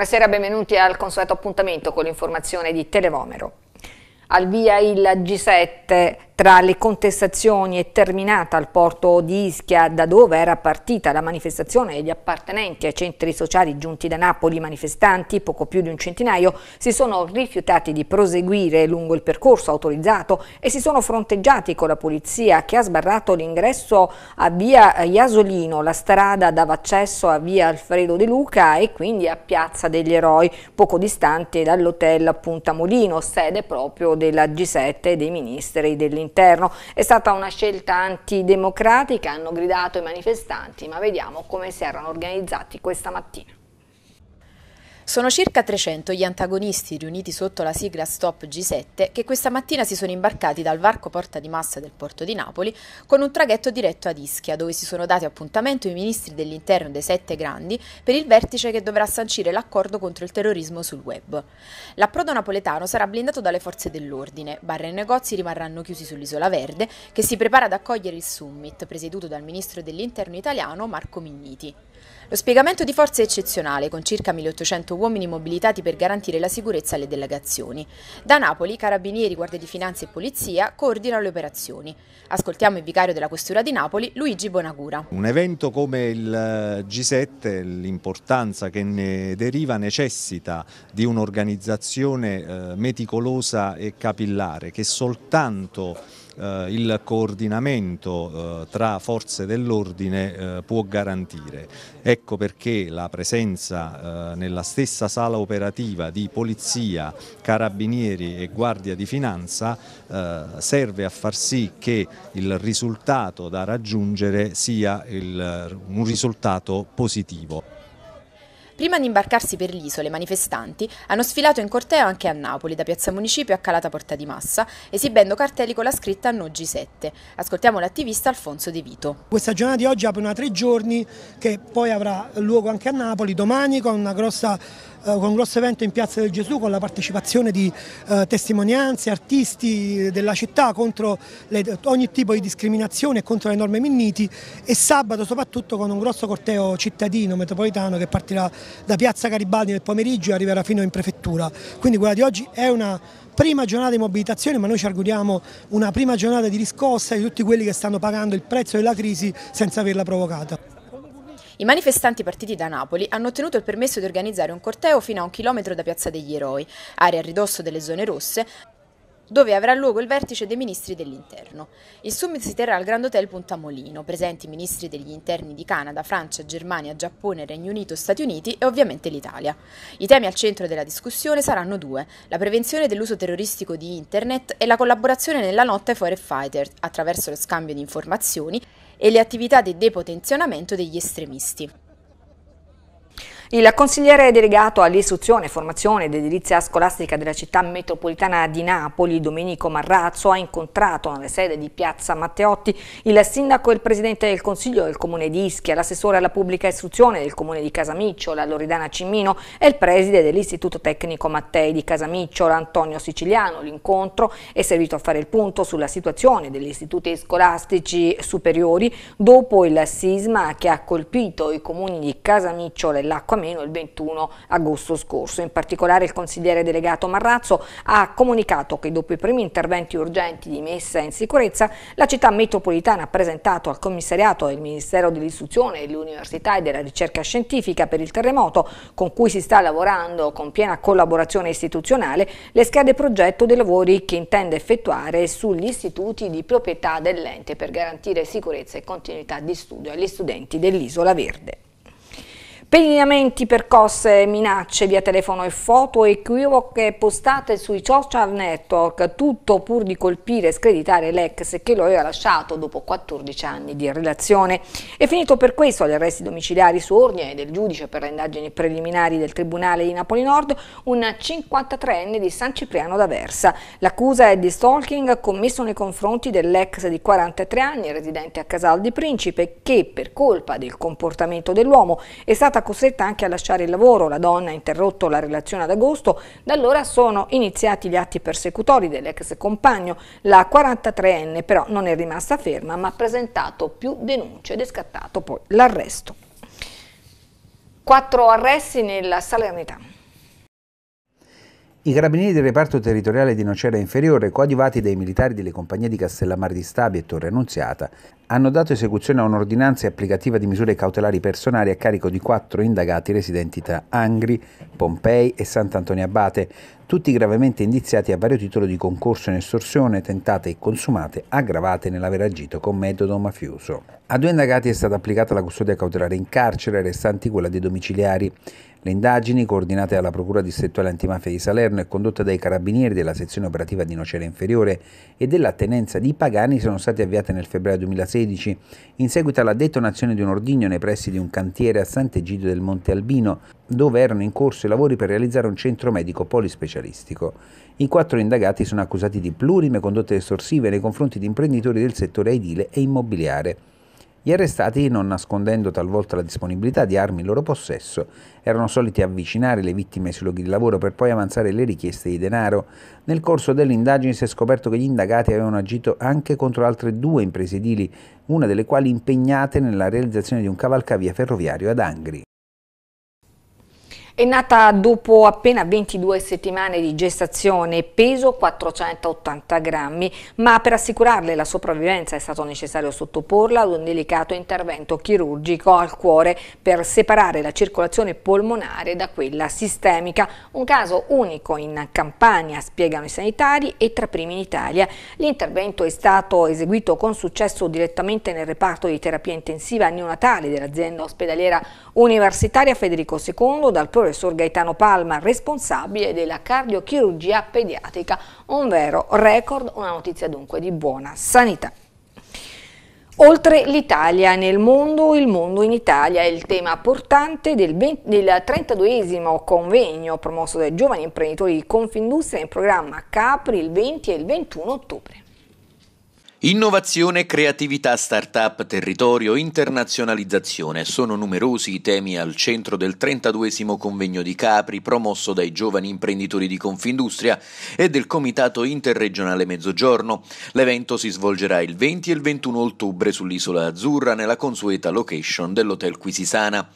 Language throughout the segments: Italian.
Buonasera benvenuti al consueto appuntamento con l'informazione di Televomero. Al via il G7 tra le contestazioni è terminata al porto di Ischia, da dove era partita la manifestazione e gli appartenenti ai centri sociali giunti da Napoli, manifestanti, poco più di un centinaio, si sono rifiutati di proseguire lungo il percorso autorizzato e si sono fronteggiati con la polizia che ha sbarrato l'ingresso a via Iasolino, la strada dava accesso a via Alfredo De Luca e quindi a Piazza degli Eroi, poco distante dall'hotel Punta Molino, sede proprio della G7 e dei ministri dell'interno interno. È stata una scelta antidemocratica, hanno gridato i manifestanti, ma vediamo come si erano organizzati questa mattina. Sono circa 300 gli antagonisti riuniti sotto la sigla Stop G7 che questa mattina si sono imbarcati dal varco porta di massa del porto di Napoli con un traghetto diretto ad Ischia dove si sono dati appuntamento i ministri dell'interno dei sette grandi per il vertice che dovrà sancire l'accordo contro il terrorismo sul web. L'approdo napoletano sarà blindato dalle forze dell'ordine, bar e negozi rimarranno chiusi sull'isola verde che si prepara ad accogliere il summit presieduto dal ministro dell'interno italiano Marco Minniti. Lo spiegamento di forze è eccezionale, con circa 1800 uomini mobilitati per garantire la sicurezza alle delegazioni. Da Napoli, carabinieri, guardie di finanza e polizia coordinano le operazioni. Ascoltiamo il vicario della Questura di Napoli, Luigi Bonagura. Un evento come il eh, G7, l'importanza che ne deriva, necessita di un'organizzazione eh, meticolosa e capillare che soltanto eh, il coordinamento eh, tra forze dell'ordine eh, può garantire. Ecco perché la presenza eh, nella stessa sala operativa di polizia, carabinieri e guardia di finanza eh, serve a far sì che il risultato da raggiungere sia il, un risultato positivo. Prima di imbarcarsi per l'isola, i manifestanti hanno sfilato in corteo anche a Napoli, da Piazza Municipio a Calata Porta di Massa, esibendo cartelli con la scritta No G7. Ascoltiamo l'attivista Alfonso De Vito. Questa giornata di oggi apre una tre giorni che poi avrà luogo anche a Napoli, domani con una grossa eh, con un grosso evento in Piazza del Gesù con la partecipazione di eh, testimonianze, artisti della città contro le, ogni tipo di discriminazione e contro le norme minniti e sabato soprattutto con un grosso corteo cittadino metropolitano che partirà da Piazza Garibaldi nel pomeriggio e arriverà fino in prefettura. Quindi quella di oggi è una prima giornata di mobilitazione ma noi ci auguriamo una prima giornata di riscossa di tutti quelli che stanno pagando il prezzo della crisi senza averla provocata. I manifestanti partiti da Napoli hanno ottenuto il permesso di organizzare un corteo fino a un chilometro da Piazza degli Eroi, area a ridosso delle zone rosse, dove avrà luogo il vertice dei ministri dell'interno. Il summit si terrà al Grand Hotel Punta Molino, presenti i ministri degli interni di Canada, Francia, Germania, Giappone, Regno Unito, Stati Uniti e ovviamente l'Italia. I temi al centro della discussione saranno due, la prevenzione dell'uso terroristico di Internet e la collaborazione nella lotta ai foreign fighter, attraverso lo scambio di informazioni e le attività di depotenzionamento degli estremisti. Il consigliere delegato all'istruzione, formazione ed edilizia scolastica della città metropolitana di Napoli, Domenico Marrazzo, ha incontrato nella sede di Piazza Matteotti il sindaco e il presidente del consiglio del comune di Ischia, l'assessore alla pubblica istruzione del comune di Casamicciola, Loridana Cimmino e il preside dell'istituto tecnico Mattei di Casamicciola, Antonio Siciliano. L'incontro è servito a fare il punto sulla situazione degli istituti scolastici superiori dopo il sisma che ha colpito i comuni di Casamicciola e L'Acqua meno il 21 agosto scorso. In particolare il consigliere delegato Marrazzo ha comunicato che dopo i primi interventi urgenti di messa in sicurezza la città metropolitana ha presentato al commissariato del Ministero dell'Istruzione, dell'Università e della Ricerca Scientifica per il terremoto con cui si sta lavorando con piena collaborazione istituzionale le schede progetto dei lavori che intende effettuare sugli istituti di proprietà dell'ente per garantire sicurezza e continuità di studio agli studenti dell'Isola Verde. Pedinamenti, percosse, minacce via telefono e foto equivoche postate sui social network, tutto pur di colpire e screditare l'ex che lo aveva lasciato dopo 14 anni di relazione. È finito per questo agli arresti domiciliari su ordine del giudice per le indagini preliminari del Tribunale di Napoli Nord un 53enne di San Cipriano d'Aversa. L'accusa è di stalking commesso nei confronti dell'ex di 43 anni residente a Casal di Principe che per colpa del comportamento dell'uomo è stata stata costretta anche a lasciare il lavoro, la donna ha interrotto la relazione ad agosto, da allora sono iniziati gli atti persecutori dell'ex compagno, la 43enne però non è rimasta ferma ma ha presentato più denunce ed è scattato poi l'arresto. Quattro arresti nella Salernità. I carabinieri del reparto territoriale di Nocera Inferiore, coadiuvati dai militari delle compagnie di Castellammare di Stabia e Torre Annunziata, hanno dato esecuzione a un'ordinanza applicativa di misure cautelari personali a carico di quattro indagati residenti tra Angri, Pompei e Sant'Antonio Abate, tutti gravemente indiziati a vario titolo di concorso in estorsione, tentate e consumate, aggravate nell'aver agito con metodo mafioso. A due indagati è stata applicata la custodia cautelare in carcere, restanti quella dei domiciliari. Le indagini, coordinate dalla Procura distrettuale antimafia di Salerno e condotte dai carabinieri della sezione operativa di Nocera Inferiore e della tenenza di Pagani, sono state avviate nel febbraio 2016 in seguito alla detonazione di un ordigno nei pressi di un cantiere a Sant'Egidio del Monte Albino, dove erano in corso i lavori per realizzare un centro medico polispecialistico. I quattro indagati sono accusati di plurime condotte estorsive nei confronti di imprenditori del settore edile e immobiliare. Gli arrestati, non nascondendo talvolta la disponibilità di armi in loro possesso, erano soliti avvicinare le vittime sui luoghi di lavoro per poi avanzare le richieste di denaro. Nel corso delle indagini si è scoperto che gli indagati avevano agito anche contro altre due imprese edili, una delle quali impegnate nella realizzazione di un cavalcavia ferroviario ad Angri. È nata dopo appena 22 settimane di gestazione, peso 480 grammi, ma per assicurarle la sopravvivenza è stato necessario sottoporla ad un delicato intervento chirurgico al cuore per separare la circolazione polmonare da quella sistemica, un caso unico in Campania, spiegano i sanitari, e tra primi in Italia. L'intervento è stato eseguito con successo direttamente nel reparto di terapia intensiva neonatale dell'azienda ospedaliera universitaria Federico II dal professor professor Gaetano Palma, responsabile della cardiochirurgia pediatrica. Un vero record, una notizia dunque di buona sanità. Oltre l'Italia nel mondo, il mondo in Italia è il tema portante del, 20, del 32 convegno promosso dai giovani imprenditori di Confindustria in programma Capri il 20 e il 21 ottobre. Innovazione, creatività, start-up, territorio, internazionalizzazione. Sono numerosi i temi al centro del 32 convegno di Capri promosso dai giovani imprenditori di Confindustria e del Comitato Interregionale Mezzogiorno. L'evento si svolgerà il 20 e il 21 ottobre sull'Isola Azzurra nella consueta location dell'Hotel Quisisana.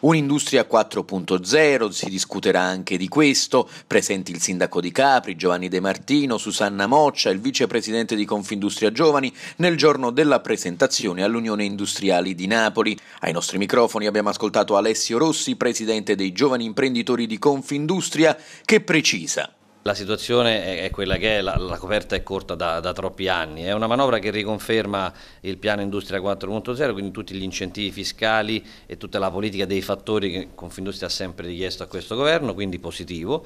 Un'industria 4.0, si discuterà anche di questo, presenti il sindaco di Capri, Giovanni De Martino, Susanna Moccia, il vicepresidente di Confindustria Giovani, nel giorno della presentazione all'Unione Industriali di Napoli. Ai nostri microfoni abbiamo ascoltato Alessio Rossi, presidente dei giovani imprenditori di Confindustria, che precisa la situazione è quella che è, la, la coperta è corta da, da, troppi anni, è una manovra che riconferma il piano Industria 4.0, quindi tutti gli incentivi fiscali e tutta la politica dei fattori che Confindustria ha sempre richiesto a questo governo, quindi positivo.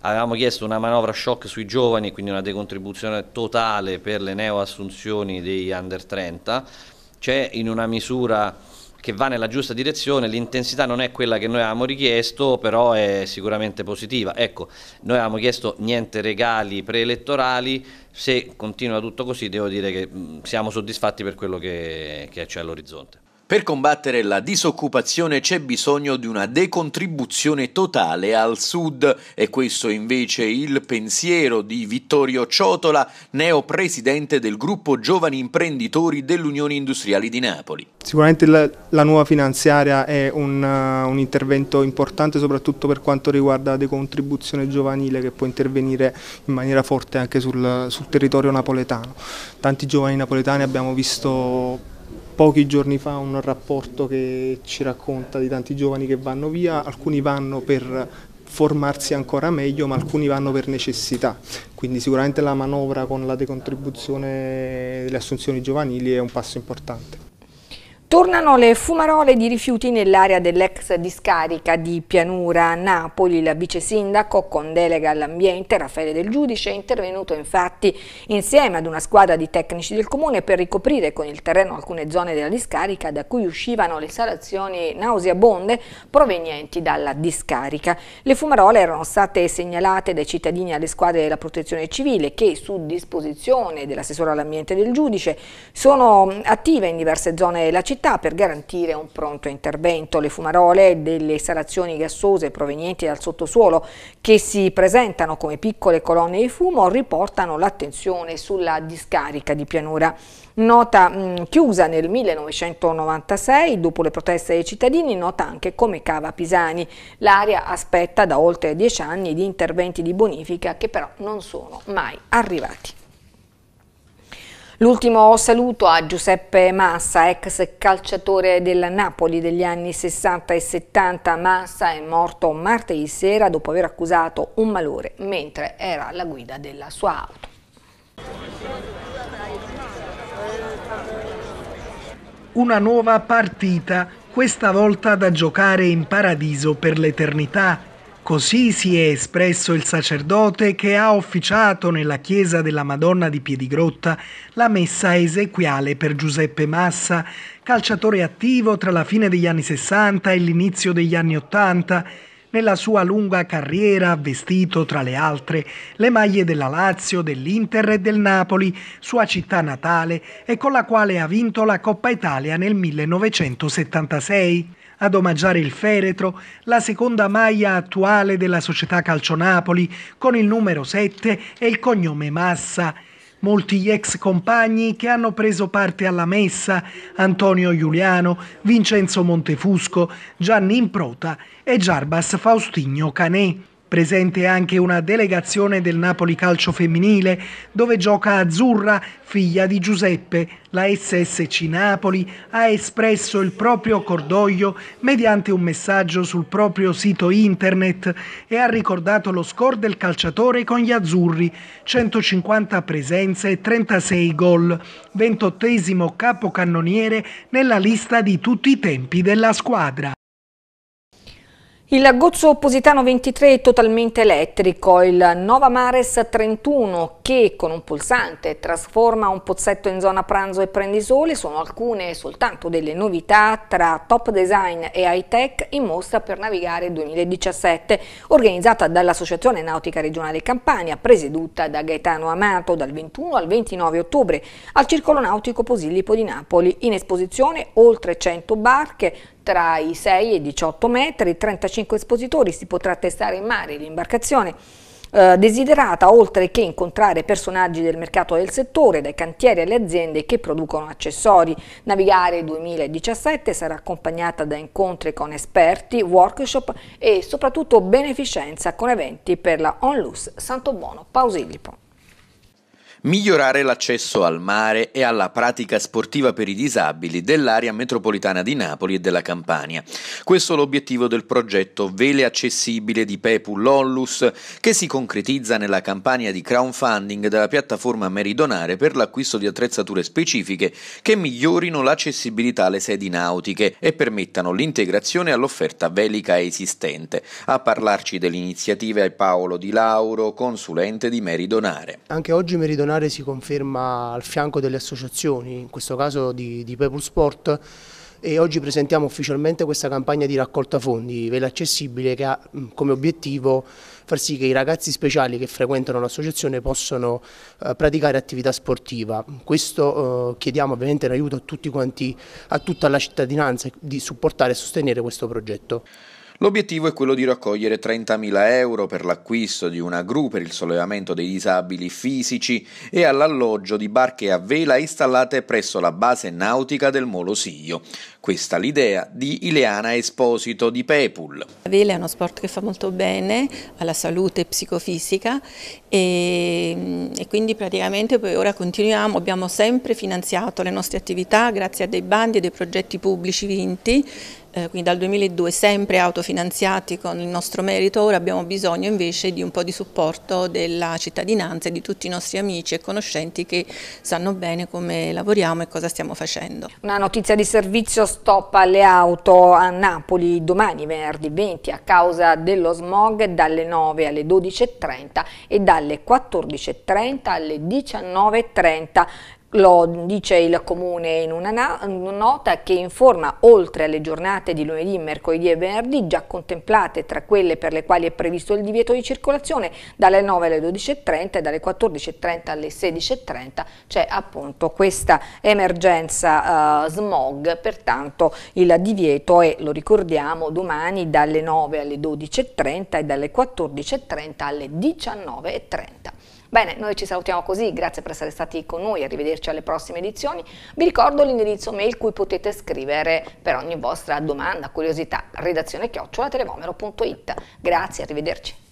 Avevamo chiesto una manovra shock sui giovani, quindi una decontribuzione totale per le neoassunzioni degli under 30, c'è in una misura che va nella giusta direzione, l'intensità non è quella che noi avevamo richiesto, però è sicuramente positiva. Ecco, noi avevamo chiesto niente regali preelettorali, se continua tutto così devo dire che siamo soddisfatti per quello che, che c'è all'orizzonte. Per combattere la disoccupazione c'è bisogno di una decontribuzione totale al Sud e questo invece è il pensiero di Vittorio Ciotola, neo presidente del gruppo Giovani Imprenditori dell'Unione Industriali di Napoli. Sicuramente la, la nuova finanziaria è un, uh, un, intervento importante soprattutto per quanto riguarda la decontribuzione giovanile che può intervenire in maniera forte anche sul, sul territorio napoletano. Tanti giovani napoletani abbiamo visto pochi giorni fa un rapporto che ci racconta di tanti giovani che vanno via, alcuni vanno per formarsi ancora meglio, ma alcuni vanno per necessità. Quindi sicuramente la manovra con la decontribuzione delle assunzioni giovanili è un passo importante. Tornano le fumarole di rifiuti nell'area dell'ex discarica di Pianura Napoli. La vice sindaco con delega all'ambiente Raffaele Del Giudice è intervenuto infatti insieme ad una squadra di tecnici del comune per ricoprire con il terreno alcune zone della discarica da cui uscivano le salazioni nauseabonde provenienti dalla discarica. Le fumarole erano state segnalate dai cittadini alle squadre della protezione civile che su disposizione dell'assessore all'ambiente del giudice sono attive in diverse zone della città città per garantire un pronto intervento. Le fumarole delle salazioni gassose provenienti dal sottosuolo che si presentano come piccole colonne di fumo riportano l'attenzione sulla discarica di pianura. Nota mh, mm, chiusa nel 1996 dopo le proteste dei cittadini, nota anche come cava Pisani. L'area aspetta da oltre dieci anni di interventi di bonifica che però non sono mai arrivati. L'ultimo saluto a Giuseppe Massa, ex calciatore del Napoli degli anni 60 e 70. Massa è morto martedì sera dopo aver accusato un malore mentre era alla guida della sua auto. Una nuova partita, questa volta da giocare in paradiso per l'eternità. Così si è espresso il sacerdote che ha officiato nella chiesa della Madonna di Piedigrotta la messa esequiale per Giuseppe Massa, calciatore attivo tra la fine degli anni 60 e l'inizio degli anni 80. Nella sua lunga carriera ha vestito, tra le altre, le maglie della Lazio, dell'Inter e del Napoli, sua città natale, e con la quale ha vinto la Coppa Italia nel 1976 ad omaggiare il feretro, la seconda maglia attuale della società Calcio Napoli con il numero 7 e il cognome Massa. Molti gli ex compagni che hanno preso parte alla messa, Antonio Giuliano, Vincenzo Montefusco, Gianni Improta e Giarbas Faustino Canè. Presente anche una delegazione del Napoli Calcio Femminile, dove gioca Azzurra, figlia di Giuseppe. La SSC Napoli ha espresso il proprio cordoglio mediante un messaggio sul proprio sito internet e ha ricordato lo score del calciatore con gli azzurri, 150 presenze e 36 gol, 28 capocannoniere nella lista di tutti i tempi della squadra. Il Gozzo Positano 23 è totalmente elettrico, il Nova Mares 31 che con un pulsante trasforma un pozzetto in zona pranzo e prendisole sono alcune soltanto delle novità tra top design e high tech in mostra per navigare 2017 organizzata dall'Associazione Nautica Regionale Campania presieduta da Gaetano Amato dal 21 al 29 ottobre al Circolo Nautico Posillipo di Napoli in esposizione oltre 100 barche tra i 6 e i 18 metri, 35 espositori, si potrà testare in mare l'imbarcazione eh, desiderata oltre che incontrare personaggi del mercato del settore, dai cantieri alle aziende che producono accessori. Navigare 2017 sarà accompagnata da incontri con esperti, workshop e soprattutto beneficenza con eventi per la Onlus Santo Buono Pausillipo migliorare l'accesso al mare e alla pratica sportiva per i disabili dell'area metropolitana di Napoli e della Campania. Questo è l'obiettivo del progetto Vele Accessibile di Pepu Lollus che si concretizza nella campagna di crowdfunding della piattaforma meridionale per l'acquisto di attrezzature specifiche che migliorino l'accessibilità alle sedi nautiche e permettano l'integrazione all'offerta velica esistente. A parlarci dell'iniziativa è Paolo Di Lauro, consulente di Meridonare. Anche oggi Meridonare Molinare si conferma al fianco delle associazioni, in questo caso di, di People Sport, e oggi presentiamo ufficialmente questa campagna di raccolta fondi Vela Accessibile che ha come obiettivo far sì che i ragazzi speciali che frequentano l'associazione possano eh, praticare attività sportiva. Questo eh, chiediamo ovviamente l'aiuto a tutti quanti, a tutta la cittadinanza di supportare e sostenere questo progetto. L'obiettivo è quello di raccogliere 30.000 euro per l'acquisto di una gru per il sollevamento dei disabili fisici e all'alloggio di barche a vela installate presso la base nautica del Molosiglio. Questa l'idea di Ileana Esposito di Pepul. La vela è uno sport che fa molto bene alla salute psicofisica e, e quindi praticamente poi ora continuiamo, abbiamo sempre finanziato le nostre attività grazie a dei bandi e dei progetti pubblici vinti eh, quindi dal 2002 sempre autofinanziati con il nostro merito, ora abbiamo bisogno invece di un po' di supporto della cittadinanza e di tutti i nostri amici e conoscenti che sanno bene come lavoriamo e cosa stiamo facendo. Una notizia di servizio stop alle auto a Napoli domani venerdì 20 a causa dello smog dalle 9 alle 12.30 e dalle 14.30 alle 19.30. Lo dice il Comune in una nota che informa, oltre alle giornate di lunedì, mercoledì e venerdì, già contemplate tra quelle per le quali è previsto il divieto di circolazione, dalle 9 alle 12.30 e dalle 14.30 alle 16.30 c'è appunto questa emergenza eh, smog, pertanto il divieto è, lo ricordiamo, domani dalle 9 alle 12.30 e dalle 14.30 alle 19.30. Bene, noi ci salutiamo così, grazie per essere stati con noi, arrivederci alle prossime edizioni. Vi ricordo l'indirizzo mail cui potete scrivere per ogni vostra domanda, curiosità, redazione chiocciola televomero.it. Grazie, arrivederci.